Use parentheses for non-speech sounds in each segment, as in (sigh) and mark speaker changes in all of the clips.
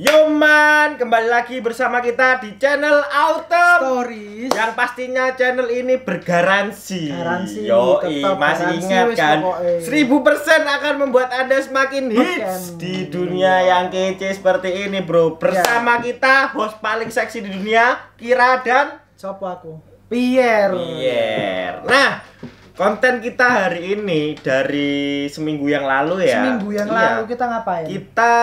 Speaker 1: Yuman, kembali lagi bersama kita di channel Autumn Stories yang pastinya channel ini bergaransi. Garansi. Yo, masih garansi ingat kan? Seribu persen akan membuat anda semakin hits di dunia iya. yang kece seperti ini, bro. Iya. Bersama ya. kita host paling seksi di dunia, Kira dan siapa aku? Pierre. Pierre. Nah, Konten kita hari ini dari seminggu yang lalu ya. Seminggu yang iya. lalu
Speaker 2: kita ngapain? Kita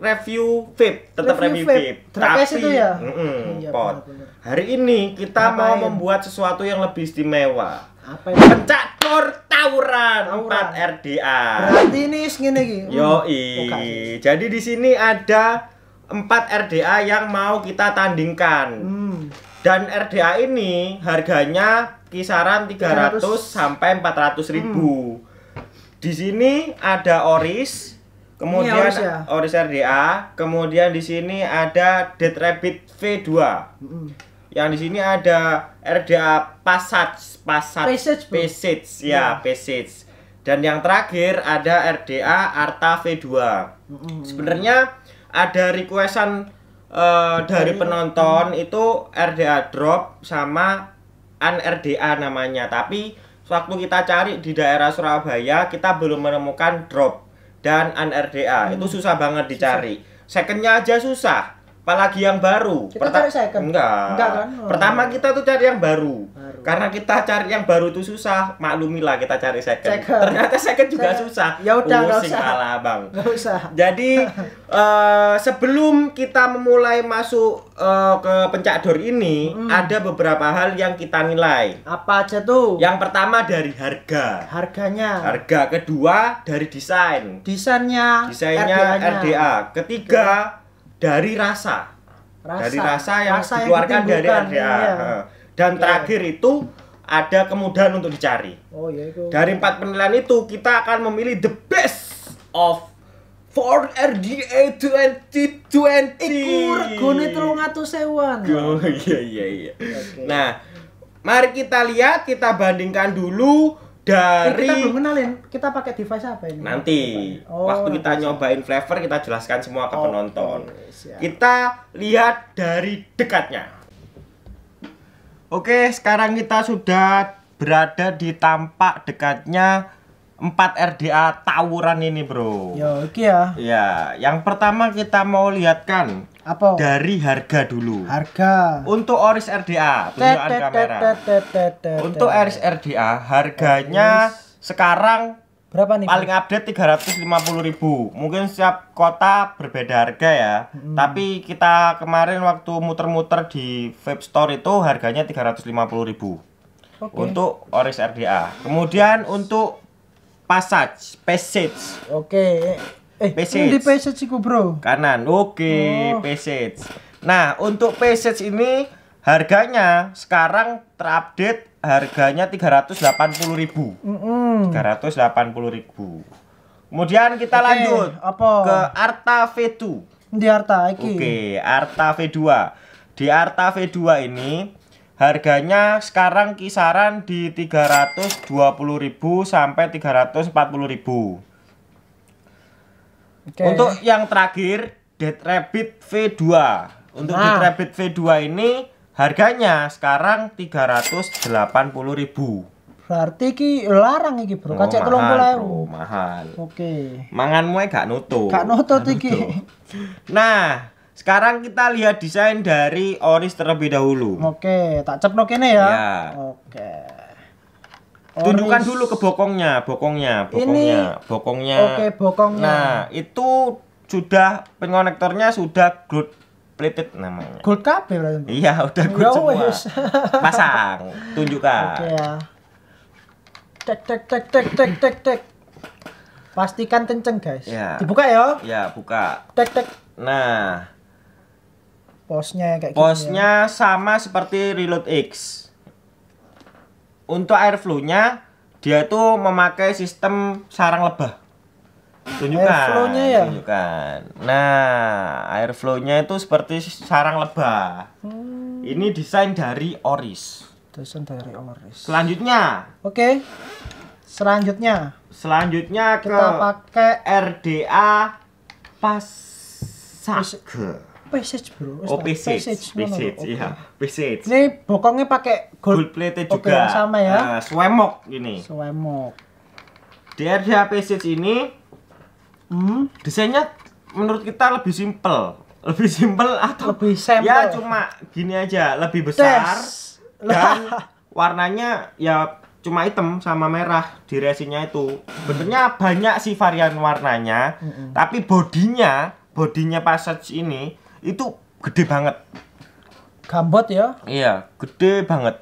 Speaker 1: review vape, tetap review, review vape. Tapi itu ya. Mm -mm, iya, pot. Bener -bener. Hari ini kita ngapain? mau membuat sesuatu yang lebih istimewa. Apa itu? Pencatur tawuran, tawuran 4 RDA. Berarti ini segini iki. Yo oh, Jadi di sini ada 4 RDA yang mau kita tandingkan. Hmm. Dan RDA ini harganya kisaran 300, sampai 400 ribu. Hmm. Di sini ada oris, kemudian iya, oris, ya? oris RDA, kemudian di sini ada Dead Rabbit V2.
Speaker 2: Hmm.
Speaker 1: Yang di sini ada RDA Passage, Passage, Passage, Passage ya, yeah. Passage. Dan yang terakhir ada RDA Arta V2. Hmm. Sebenarnya ada requestan uh, dari penonton itu RDA drop sama RDA namanya tapi waktu kita cari di daerah Surabaya kita belum menemukan drop dan RDA hmm. itu susah banget dicari susah. secondnya aja susah apalagi yang baru. Kita Pert cari second. Enggak. Enggak kan? Oh. Pertama kita tuh cari yang baru. baru. Karena kita cari yang baru itu susah. Maklumilah kita cari second. second. Ternyata second juga second. susah. Ya udah enggak usah. Kalah, Bang. usah. Jadi uh, (laughs) sebelum kita memulai masuk uh, ke pencak dor ini, hmm. ada beberapa hal yang kita nilai. Apa aja tuh? Yang pertama dari harga. Harganya. Harga kedua dari desain. Desainnya. Desainnya RDA. RDA. Ketiga dari rasa.
Speaker 2: rasa. Dari rasa yang rasa dikeluarkan yang dari RDA. Ya. Iya.
Speaker 1: Dan iya. terakhir itu ada kemudahan untuk dicari.
Speaker 2: Oh, iya itu. Dari
Speaker 1: empat penilaian itu kita akan memilih the best of Ford RDA 2020. Iku regone 300.000an. Oh iya iya iya. Nah, mari kita lihat, kita bandingkan dulu dari eh, kita belum kenalin kita pakai device apa ini nanti oh, waktu kita nanti. nyobain flavor kita jelaskan semua ke oh, penonton iya, iya, kita lihat dari dekatnya oke sekarang kita sudah berada di tampak dekatnya 4 RDA tawuran ini bro ya oke okay ya ya yang pertama kita mau lihatkan apa dari harga dulu harga untuk Oris RDA kamera untuk Oris RDA harganya eh, sekarang berapa nih paling update 350 ribu mungkin setiap kota berbeda harga ya hmm. tapi kita kemarin waktu muter-muter di vape store itu harganya 350 ribu
Speaker 2: okay. untuk
Speaker 1: Oris RDA kemudian untuk Passage Passage oke okay. Eh, passage. Di
Speaker 2: passage sih Bro.
Speaker 1: Kanan. Oke, okay, oh. passage. Nah, untuk passage ini harganya sekarang terupdate harganya 380.000. ribu Mm -hmm. ribu Kemudian kita okay, lanjut
Speaker 2: apa? ke Arta V2. Di Arta Oke, okay,
Speaker 1: Arta V2. Di Arta V2 ini harganya sekarang kisaran di 320.000 sampai 340.000. Okay. Untuk yang terakhir Dead Rabbit V2. Untuk nah. Dead Rabbit V2 ini harganya sekarang 380.000.
Speaker 2: Berarti ki larang ini Bro. Oh, Kacek oh, Mahal. Oke. Okay.
Speaker 1: Manganmu gak nutup. Gak
Speaker 2: nutup iki.
Speaker 1: Nah, sekarang kita lihat desain dari Oris terlebih dahulu. Oke, tak cepno ini ya. ya.
Speaker 2: Oke. Orange. Tunjukkan dulu ke
Speaker 1: bokongnya, bokongnya, bokongnya, Ini... bokongnya. Oke, okay, bokongnya. Nah, itu sudah pengonektornya sudah glued plated namanya.
Speaker 2: Gold KB berarti.
Speaker 1: Iya, udah gold Yo, ya semua. (laughs) Pasang, tunjukkan. Oke okay,
Speaker 2: ya. Tek tek tek tek tek tek tek. Pastikan kenceng, guys. Ya. Dibuka ya.
Speaker 1: Iya buka. Tek tek. Nah,
Speaker 2: posnya kayak Posnya
Speaker 1: gitu, ya. sama seperti Reload X untuk air nya dia tuh memakai sistem sarang lebah. Tunjukkan. flow nya ya. Tunjukkan. Nah, flow nya itu seperti sarang lebah. Hmm. Ini desain dari Oris. Desain dari Oris. Selanjutnya. Oke. Okay. Selanjutnya. Selanjutnya kita pakai RDA pas passage bro. oh passage. Passage, iya okay. ya.
Speaker 2: Ini bokongnya pakai
Speaker 1: gold, gold plate juga. okay, sama ya. Uh, swemok ini. Swemok. DRCA passage ini hmm. desainnya menurut kita lebih simpel. Lebih simpel atau lebih simpel Ya cuma gini aja, lebih besar Des. (laughs) dan warnanya ya cuma hitam sama merah di resinnya itu. Bentuknya banyak sih varian warnanya, mm -hmm. tapi bodinya bodinya passage ini itu gede banget gambot ya iya gede banget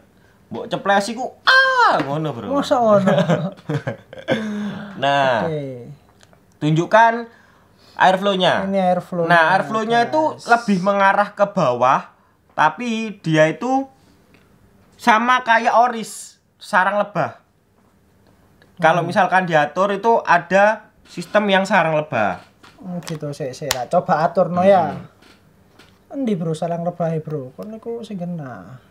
Speaker 1: mau ceplesi ku
Speaker 2: ah ngono bro masa ngono (laughs)
Speaker 1: nah okay. tunjukkan flow nya ini flow -nya. nah flow nya itu lebih mengarah ke bawah tapi dia itu sama kayak oris sarang lebah kalau hmm. misalkan diatur itu ada sistem yang sarang lebah
Speaker 2: hmm, gitu saya sih nah, coba atur no ya hmm. Endi bro sarang lebah bro? Kon niku sing kena.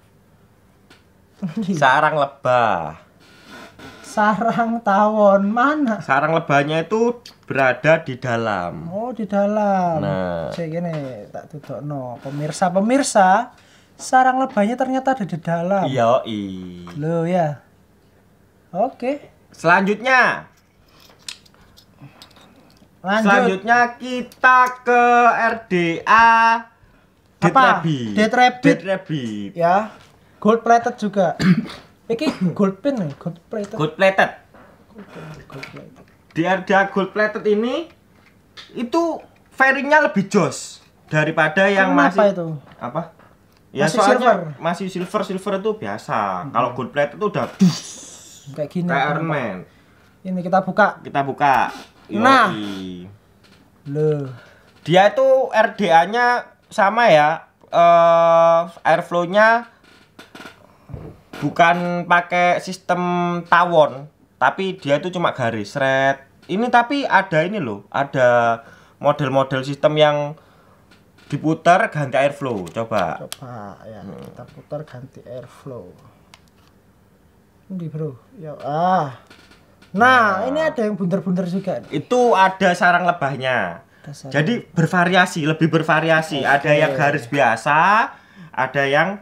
Speaker 1: Sarang lebah.
Speaker 2: Sarang tawon mana?
Speaker 1: Sarang lebahnya itu berada di dalam.
Speaker 2: Oh, di dalam. Nah, saya gini tak tutup no. Pemirsa pemirsa, sarang lebahnya ternyata ada di dalam. Iya, i. Lo ya.
Speaker 1: Oke. Selanjutnya, Lanjut. Selanjutnya kita ke RDA Dead apa? Rabbit. Dead Rabbit. Dead Rabbit. Ya. Gold plated juga.
Speaker 2: (coughs) Iki gold pin nih, ya? gold plated. Gold
Speaker 1: plated. Di harga gold plated ini itu fairingnya lebih jos daripada yang Kenapa masih itu? apa? Ya masih soalnya silver. masih silver silver itu biasa. Hmm. Kalau gold plated itu udah dus. kayak gini. Kayak Iron Man. Ini kita buka. Kita buka. Nah. Yoi. Nah. Loh. Dia itu RDA-nya sama ya uh, eh, airflow-nya bukan pakai sistem tawon tapi dia itu cuma garis red ini tapi ada ini loh ada model-model sistem yang diputar ganti airflow coba
Speaker 2: coba ya hmm. kita putar ganti airflow ini bro ya ah nah, nah ini ada yang bunter-bunter juga
Speaker 1: itu ada sarang lebahnya Dasar. Jadi bervariasi, lebih bervariasi. Okay. Ada yang garis biasa, ada yang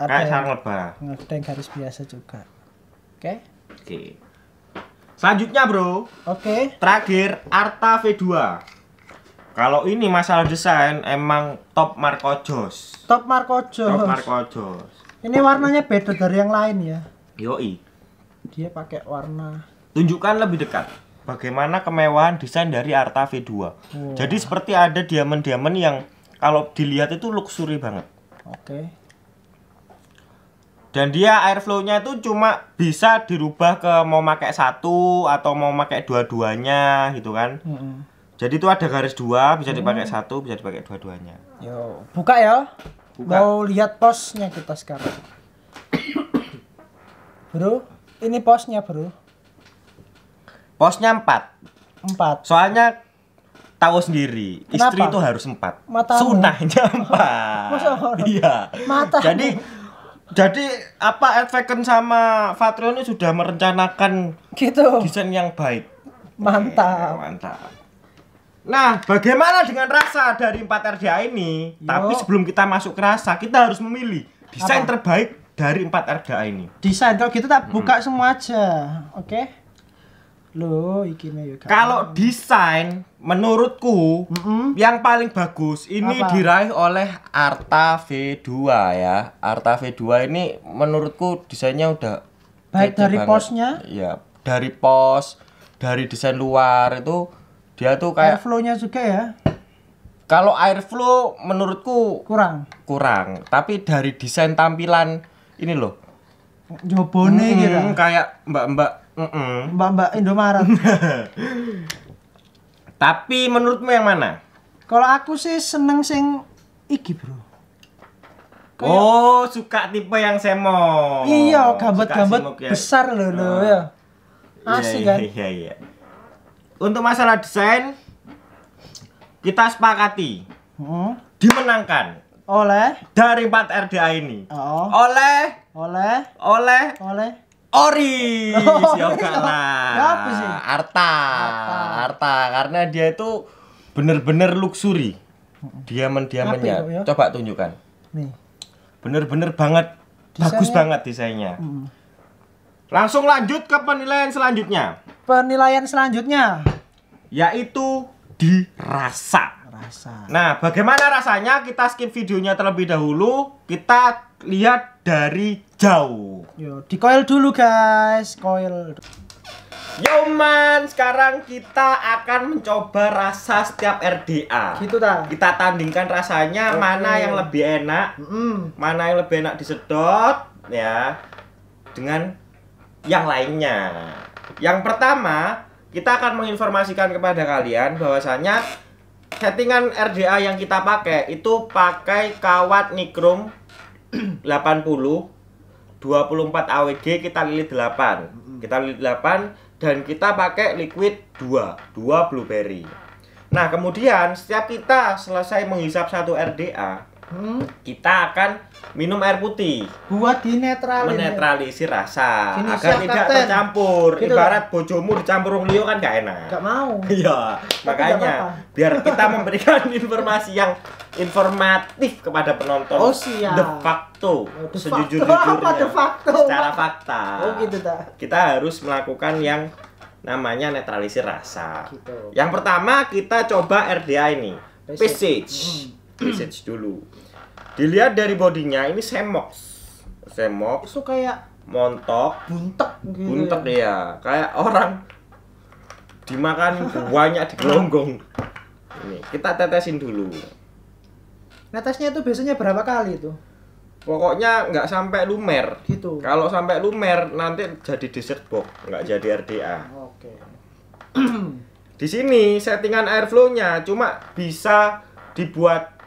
Speaker 1: ada kayak sarang lebah.
Speaker 2: Ada yang garis biasa juga. Oke.
Speaker 1: Okay. Oke. Okay. Selanjutnya, Bro. Oke. Okay. Terakhir Arta V2. Kalau ini masalah desain emang top Marco Jos.
Speaker 2: Top Marco Jos. Top Marco Jos. Ini warnanya beda dari yang lain ya. Yoi. Dia pakai warna.
Speaker 1: Tunjukkan lebih dekat bagaimana kemewahan desain dari Arta V2. Wow. Jadi seperti ada diamond-diamond yang kalau dilihat itu luxury banget. Oke. Okay. Dan dia airflow-nya itu cuma bisa dirubah ke mau pakai satu atau mau pakai dua-duanya gitu kan. Hmm. Jadi itu ada garis dua, bisa dipakai hmm. satu, bisa dipakai dua-duanya.
Speaker 2: Yo, buka ya. Buka. Mau lihat posnya kita sekarang. (coughs) bro, ini posnya bro.
Speaker 1: Posnya empat, empat. Soalnya tahu sendiri, Kenapa? istri itu harus empat, Mata Sunahnya empat. (laughs) iya. Mata. Jadi jadi apa Adveken sama Fatrio ini sudah merencanakan gitu. desain yang baik. Mantap. Iya, mantap. Nah, bagaimana dengan rasa dari 4 RDA ini? Yo. Tapi sebelum kita masuk ke rasa, kita harus memilih desain apa? terbaik dari 4 RDA ini. Desain kalau gitu tak
Speaker 2: buka -hmm. semua aja. Oke. Okay? Loh, iki ya. Kalau
Speaker 1: desain menurutku mm -hmm. yang paling bagus ini Apa? diraih oleh Arta V2 ya. Arta V2 ini menurutku desainnya udah baik dari banget. posnya? Ya, dari pos, dari desain luar itu dia tuh kayak
Speaker 2: flow nya juga ya.
Speaker 1: Kalau airflow menurutku kurang. Kurang, tapi dari desain tampilan ini loh.
Speaker 2: Jobone hmm, gitu.
Speaker 1: Kayak mbak-mbak mm Mbak-mbak Indomaret. (laughs) Tapi menurutmu yang mana?
Speaker 2: Kalau aku sih seneng sing iki, Bro.
Speaker 1: Kayak... Oh, suka tipe yang semo? Iya, gambet-gambet ya. besar loh lo oh. ya. Iya, Asik iya, kan? Iya, iya. Untuk masalah desain kita sepakati. Hmm? Dimenangkan oleh dari 4 RDA ini. Oh. Oleh
Speaker 2: oleh oleh oleh Ori, (laughs) oh, siapa
Speaker 1: Arta. Arta, karena dia itu bener-bener luxury. diamond-diamondnya Ya? Coba tunjukkan. Bener-bener banget, Desainnya... bagus banget desainnya. Hmm. Langsung lanjut ke penilaian selanjutnya. Penilaian selanjutnya yaitu dirasa. Rasa. Nah, bagaimana rasanya? Kita skip videonya terlebih dahulu. Kita lihat dari jauh. Yo, di coil dulu guys, coil. Yo man, sekarang kita akan mencoba rasa setiap RDA. Gitu ta. Kita tandingkan rasanya okay. mana yang lebih enak, mm. mana yang lebih enak disedot, ya, dengan yang lainnya. Yang pertama, kita akan menginformasikan kepada kalian bahwasanya settingan RDA yang kita pakai itu pakai kawat nikrom 80 (clears throat) 24 AWD kita lilit 8 kita lilit 8 dan kita pakai liquid 2 2 blueberry nah kemudian setiap kita selesai menghisap satu RDA hmm? kita akan minum air putih buat dinetralisir menetralisir rasa Sini agar siap, tidak kapten. tercampur gitu ibarat kan? bojomu dicampur wong kan gak enak gak mau (laughs) iya makanya biar kita memberikan (laughs) informasi yang informatif kepada penonton oh, siap. the facto sejujurnya oh, sejujur-jujurnya (laughs) de facto secara fakta oh gitu tak kita harus melakukan yang namanya netralisir rasa gitu. yang pertama kita coba RDA ini Passage research dulu dilihat dari bodinya ini semok semok itu kayak montok buntek gitu buntek ya. Iya. kayak orang dimakan banyak di gelonggong ini kita tetesin dulu
Speaker 2: netesnya itu biasanya berapa kali tuh
Speaker 1: pokoknya nggak sampai lumer gitu kalau sampai lumer nanti jadi dessert box nggak jadi RDA oke di sini settingan airflow-nya cuma bisa dibuat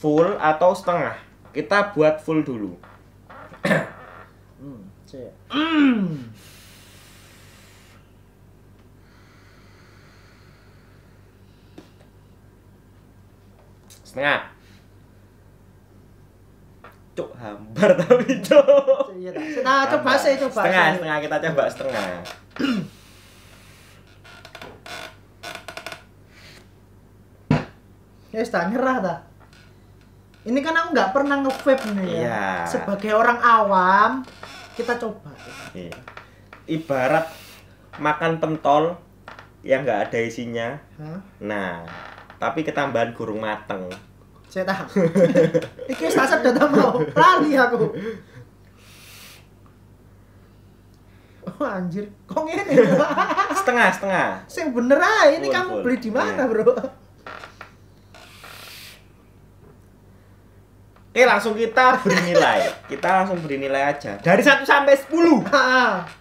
Speaker 1: full atau setengah kita buat full dulu mm. setengah cuk hambar tapi cuk iya, kita coba sih coba setengah say. setengah kita coba setengah (clears throat)
Speaker 2: ya sudah nyerah dah ini kan aku nggak pernah nge nih ya. Yeah. Sebagai orang awam, kita coba.
Speaker 1: Iya. Ibarat makan pentol yang nggak ada isinya. Huh? Nah, tapi ketambahan gurung mateng.
Speaker 2: Saya tahu. (laughs) Iki sasar udah mau lari aku. Oh, anjir, kok ini?
Speaker 1: setengah, setengah.
Speaker 2: Sing bener aja ini full,
Speaker 1: kamu beli di mana, yeah. Bro? Oke eh, langsung kita beri nilai Kita langsung beri nilai aja Dari 1 sampai 10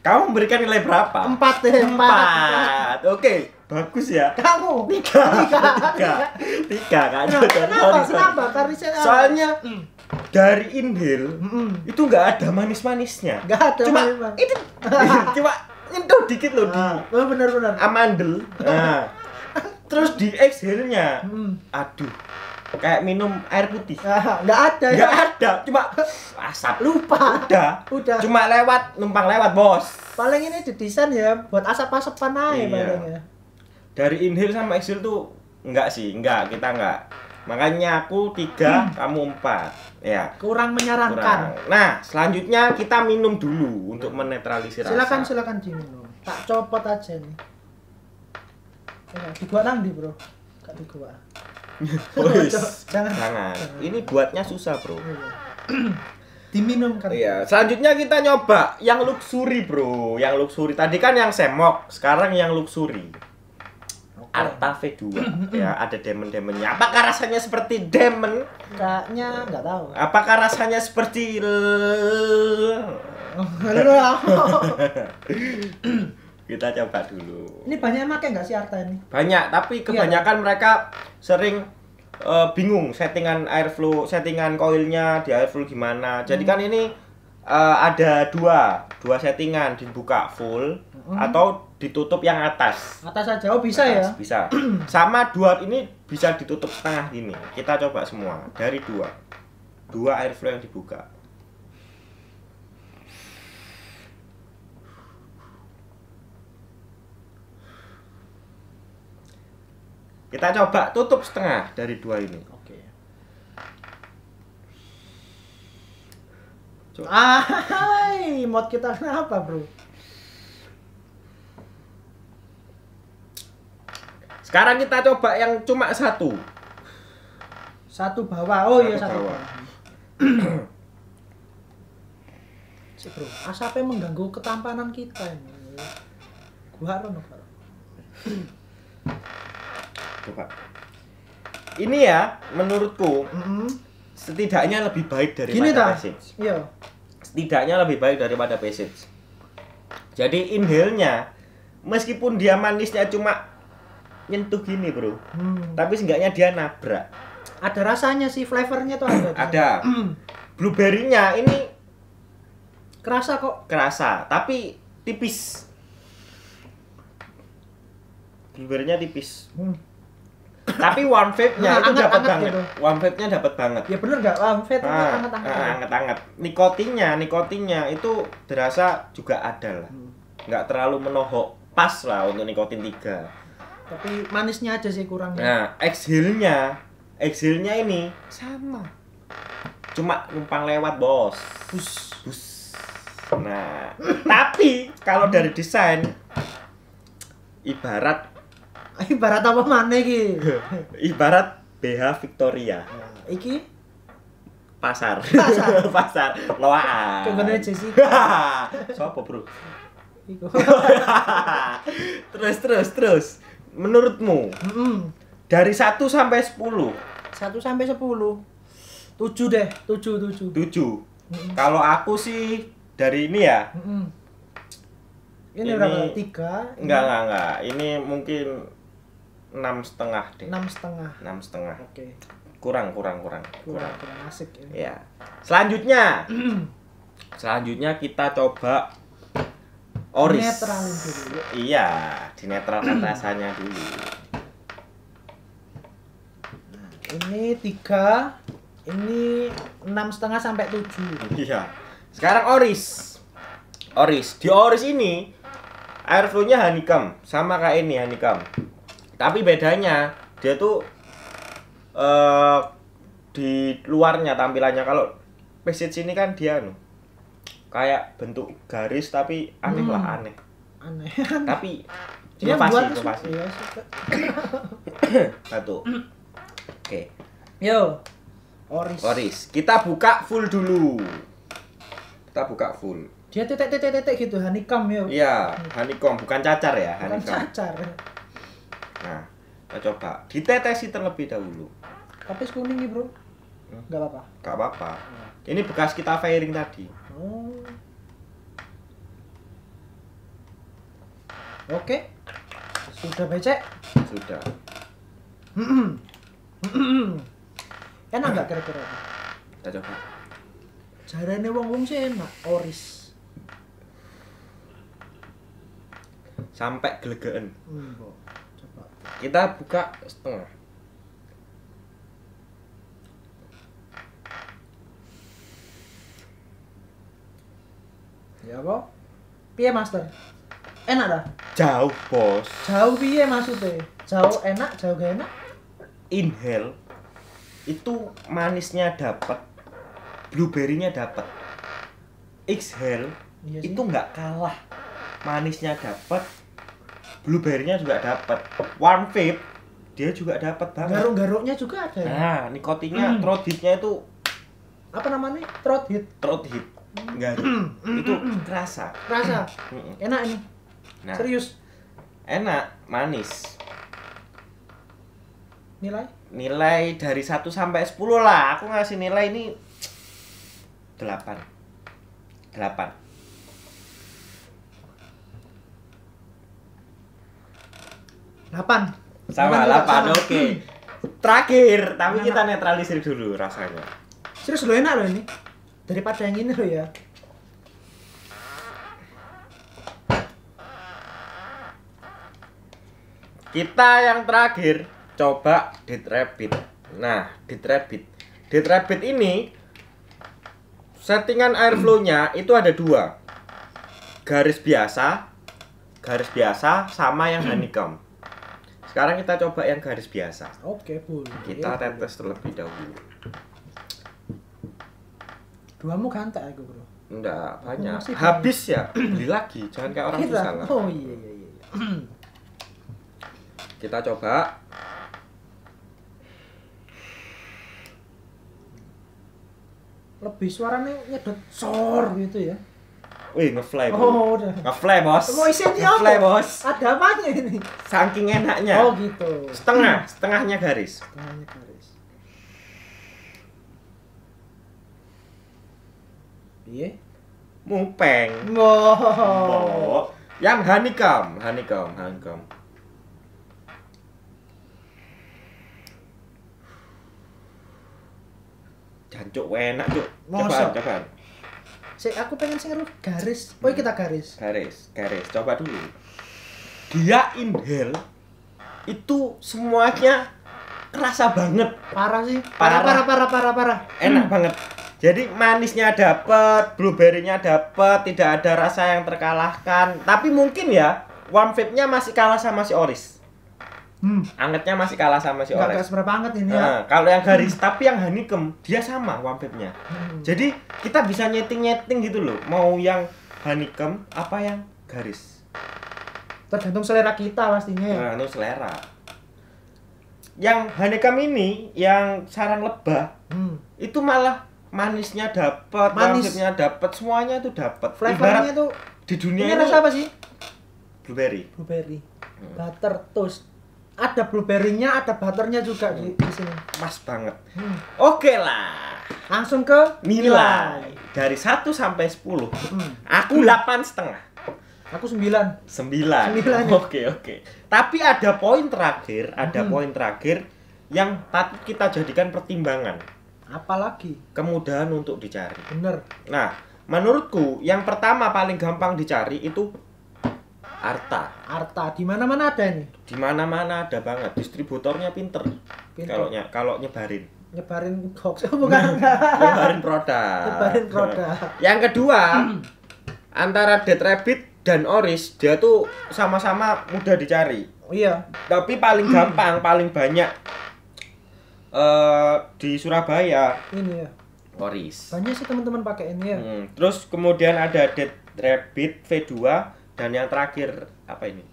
Speaker 1: Kamu memberikan nilai berapa? 4 4, 4. Oke Bagus ya
Speaker 2: Kamu? tiga, 3 tiga,
Speaker 1: tiga. Tiga. kenapa? kenapa?
Speaker 2: Soalnya hmm.
Speaker 1: dari inhale hmm. itu nggak ada manis-manisnya nggak ada cuma (laughs) itu cuma nyentuh dikit loh di ah, oh, benar-benar amandel nah. (laughs) terus di exhale nya hmm. aduh kayak minum air putih (laughs) nggak ada nggak ada cuma asap lupa udah udah cuma lewat numpang lewat bos
Speaker 2: paling ini didesain ya buat asap-asapan aja iya. palingnya
Speaker 1: dari inhale sama exhale tuh nggak sih nggak kita nggak makanya aku tiga hmm. kamu empat ya
Speaker 2: kurang menyarankan kurang.
Speaker 1: nah selanjutnya kita minum dulu untuk menetralisir silakan
Speaker 2: rasa. silakan diminum tak copot aja nih dibuat nang di bro gak dibuat
Speaker 1: Oh, jangan. jangan. Ini buatnya susah, Bro. Oh, iya. (clears throat) Diminum kan. Iya, selanjutnya kita nyoba yang luxury, Bro. Yang luxury tadi kan yang semok, sekarang yang luxury. Arta V2 ya ada demon-demonnya apakah rasanya seperti demon kayaknya nggak tahu apakah rasanya seperti oh, (laughs) (laughs) kita coba dulu
Speaker 2: ini banyak yang pakai nggak sih Arta ini
Speaker 1: banyak tapi iya. kebanyakan iya. mereka sering uh, bingung settingan airflow settingan koilnya di airflow gimana jadi hmm. kan ini uh, ada dua dua settingan dibuka full hmm. atau ditutup yang atas atas saja oh bisa atas, ya bisa (clears throat) sama dua ini bisa ditutup setengah ini kita coba semua dari dua dua airflow yang dibuka Kita coba tutup setengah dari dua ini. Oke. Okay. Ah, hai, mod kita kenapa, Bro? Sekarang kita coba yang cuma satu. Satu bawah. Oh iya satu. Bawah.
Speaker 2: (clears throat) si bro, asapnya mengganggu ketampanan kita ini.
Speaker 1: Gua harus (clears throat) coba ini ya menurutku mm -hmm. setidaknya lebih baik daripada Gini dah. iya setidaknya lebih baik daripada passage jadi inhale-nya meskipun dia manisnya cuma nyentuh gini bro hmm. tapi seenggaknya dia nabrak ada rasanya sih flavornya tuh ada (clears throat) ada (clears throat) blueberry-nya ini kerasa kok kerasa tapi tipis blueberry-nya tipis hmm tapi one vape-nya itu dapat banget. Gitu. One vape-nya dapat banget. Ya bener enggak one vape nah, anget-anget. anget-anget. Ah, nikotinnya, nikotinnya itu terasa juga ada lah. Hmm. terlalu menohok. Pas lah untuk nikotin tiga.
Speaker 2: Tapi manisnya aja sih kurangnya. Nah,
Speaker 1: exhale-nya, exhale-nya ini sama. Cuma numpang lewat, Bos. Bus, bus. Nah, tapi kalau dari desain ibarat Ibarat apa mana iki? (laughs) Ibarat BH Victoria. Ah, iki pasar. Pasar. (laughs) pasar. Loaan. Kemana Jessica? (laughs) Sopo, Bro? terus terus terus. Menurutmu? Mm -mm. Dari 1 sampai 10. 1 sampai 10. 7 deh, 7 7. 7. Kalau aku sih dari ini ya. Mm -mm. Ini, ini berapa?
Speaker 2: Tiga? Enggak,
Speaker 1: enggak, enggak. Ini mungkin enam setengah deh enam setengah enam setengah oke okay. kurang kurang kurang kurang kurang asik ya, ya. selanjutnya (clears throat) selanjutnya kita coba oris netralin dulu ya. iya dinetralkan (clears throat) rasanya dulu
Speaker 2: nah, ini tiga ini enam setengah sampai tujuh iya
Speaker 1: sekarang oris oris di oris ini airflownya nya honeycomb sama kayak ini honeycomb tapi bedanya dia tuh uh, di luarnya tampilannya kalau pesit sini kan dia nu kayak bentuk garis tapi aneh hmm. lah aneh aneh (laughs) tapi
Speaker 2: dia pasti itu pasti
Speaker 1: satu oke okay.
Speaker 2: yo oris
Speaker 1: oris kita buka full dulu kita buka full
Speaker 2: dia tetek tetek tetek gitu
Speaker 1: honeycomb ya iya honeycomb bukan cacar ya bukan honeycomb. bukan cacar Nah, kita coba ditetesi terlebih dahulu.
Speaker 2: Tapi kuning nih, Bro. Enggak hmm? apa-apa.
Speaker 1: Enggak apa-apa. Iya. Ini bekas kita firing tadi. Oh. Oke. Sudah becek? Sudah.
Speaker 2: (clears throat) enak nggak kira-kira? Kita coba. Jarane wong-wong sih enak, oris.
Speaker 1: Sampai gelegeen. Hmm kita buka setengah
Speaker 2: ya apa piye master enak dah
Speaker 1: jauh bos
Speaker 2: jauh piye maksudnya jauh enak jauh gak enak
Speaker 1: inhale itu manisnya dapat blueberry-nya dapat exhale iya itu nggak kalah manisnya dapat blueberry-nya juga dapat. One vape dia juga dapat banget.
Speaker 2: Garuk-garuknya juga ada. Ya? Nah,
Speaker 1: nikotinnya, hmm. throat hit-nya itu
Speaker 2: apa namanya? Throat hit.
Speaker 1: Throat hit. Hmm. Garuk. Hmm, itu terasa. Hmm, terasa. enak ini. Nah, Serius. Enak, manis. Nilai? Nilai dari 1 sampai 10 lah. Aku ngasih nilai ini 8. 8 8. Sama 8, oke. Okay. Terakhir, tapi Anak. kita nah. netralisir dulu rasanya.
Speaker 2: Serius lo enak loh ini. Daripada yang ini lo ya.
Speaker 1: Kita yang terakhir coba Dead Rabbit. Nah, Dead Rabbit. Dead Rabbit ini settingan flow nya itu ada dua. Garis biasa, garis biasa sama yang honeycomb. Sekarang kita coba yang garis biasa.
Speaker 2: Oke, boleh. Kita
Speaker 1: iya, tetes terlebih dahulu.
Speaker 2: Dua mu gantek aku, Bro.
Speaker 1: Enggak, banyak. Habis ya, beli lagi. Jangan kayak orang susah lah. Oh
Speaker 2: iya iya iya.
Speaker 1: (clears throat) kita coba.
Speaker 2: Lebih suaranya nyedot sor gitu ya.
Speaker 1: Wih, ngefly. Oh, udah. Ngefly, Bos. Mau isiannya nge fly Bos.
Speaker 2: Ada apa ini?
Speaker 1: Saking enaknya. Oh, gitu. Setengah, hmm. setengahnya garis. Setengahnya garis. Iya. Mupeng. Oh. oh. Yang honeycomb, honeycomb, honeycomb. Jancuk enak, Cuk. Coba, coba. Si, aku pengen sing garis. Oh, kita garis. Garis, garis. Coba dulu. Dia inhale itu semuanya kerasa banget. Parah sih. Parah, parah,
Speaker 2: parah, parah, parah.
Speaker 1: Enak hmm. banget. Jadi manisnya dapat, blueberry-nya dapat, tidak ada rasa yang terkalahkan. Tapi mungkin ya, one vape-nya masih kalah sama si Oris. Hmm. Angetnya masih kalah sama si Orex. seberapa anget ini ya. kalau yang garis hmm. tapi yang Hanikem dia sama wampipnya. Hmm. Jadi kita bisa nyeting-nyeting gitu loh. Mau yang Hanikem apa yang garis. Tergantung selera kita pastinya. Ya. Tergantung selera. Yang Hanikem ini yang sarang lebah hmm. itu malah manisnya dapat, Manis. wampipnya dapat, semuanya itu dapat. Flavornya tuh di dunia ini, ini rasa apa sih? Blueberry. Blueberry. Hmm.
Speaker 2: Butter toast ada blueberry-nya, ada butternya juga di, di sini.
Speaker 1: Pas banget. Hmm. Oke okay lah. Langsung ke nilai. Dari 1 sampai 10. Hmm. Aku 8 hmm. setengah. Aku 9. 9. 9. Oke, okay, oke. Okay. Tapi ada poin terakhir, ada hmm. poin terakhir yang patut kita jadikan pertimbangan. Apalagi? Kemudahan untuk dicari. Bener. Nah, menurutku yang pertama paling gampang dicari itu Arta.
Speaker 2: Arta di mana-mana ada ini.
Speaker 1: Di mana-mana ada banget. Distributornya pinter. pinter. Kalau ny kalau nyebarin.
Speaker 2: Nyebarin hoax bukan? Nah,
Speaker 1: nyebarin produk. Nyebarin produk. Nah, yang kedua, antara Dead Rabbit dan Oris dia tuh sama-sama mudah dicari. Oh, iya. Tapi paling gampang, paling banyak uh, di Surabaya. Ini ya. Oris.
Speaker 2: Banyak sih teman-teman pakai ini ya.
Speaker 1: Hmm. Terus kemudian ada Dead Rabbit V2 dan yang terakhir apa ini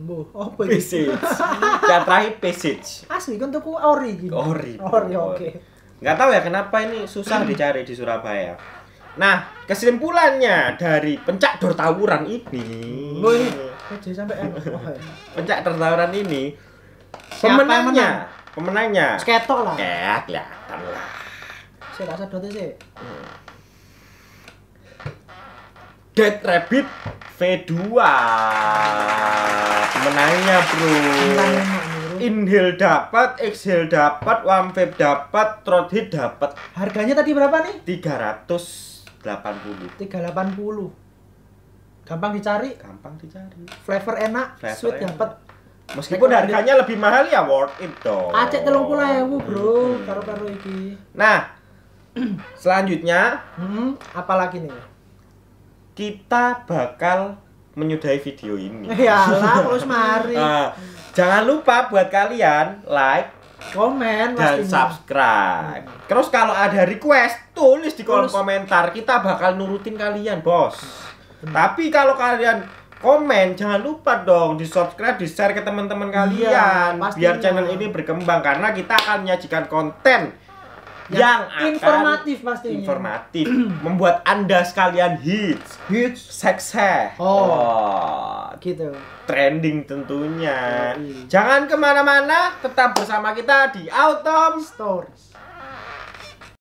Speaker 2: Bu, oh, ini
Speaker 1: yang terakhir passage.
Speaker 2: Asli kan tuku ori gitu. Ori. Ori, oke. Okay.
Speaker 1: Nggak tahu ya kenapa ini susah dicari di Surabaya. Nah, kesimpulannya dari pencak dor tawuran ini.
Speaker 2: sampai (laughs)
Speaker 1: Pencak dor tawuran ini pemenangnya, pemenangnya. sketo lah. Ya, kelihatan lah. Saya
Speaker 2: rasa dote sih. Hmm.
Speaker 1: Dead Rabbit v dua menangnya bro inhale dapat, exhale dapat, one vape dapat, throat hit dapat. Harganya tadi berapa nih? Tiga Tiga ratus delapan puluh.
Speaker 2: delapan puluh. Gampang dicari?
Speaker 1: Gampang dicari.
Speaker 2: Flavor enak, Flavor sweet dapat.
Speaker 1: Meskipun harganya lebih mahal ya worth it dong.
Speaker 2: Acek telung ya ewu bro, taruh hmm. karo karo iki.
Speaker 1: Nah, (clears throat) selanjutnya, hmm, lagi nih? kita bakal menyudahi video ini. (laughs) Ya terus mari. Nah, jangan lupa buat kalian like, komen, dan pastinya. subscribe. Terus kalau ada request, tulis di kolom tulis. komentar. Kita bakal nurutin kalian, bos. Hmm. Tapi kalau kalian komen, jangan lupa dong di subscribe, di share ke teman-teman iya, kalian. Ya, biar channel ini berkembang karena kita akan menyajikan konten yang, yang informatif
Speaker 2: pastinya. Informatif,
Speaker 1: (clears throat) membuat Anda sekalian hits, hits, seks Oh. oh. gitu. Trending tentunya. Oh, iya. Jangan kemana mana tetap bersama kita di Autumn Stories.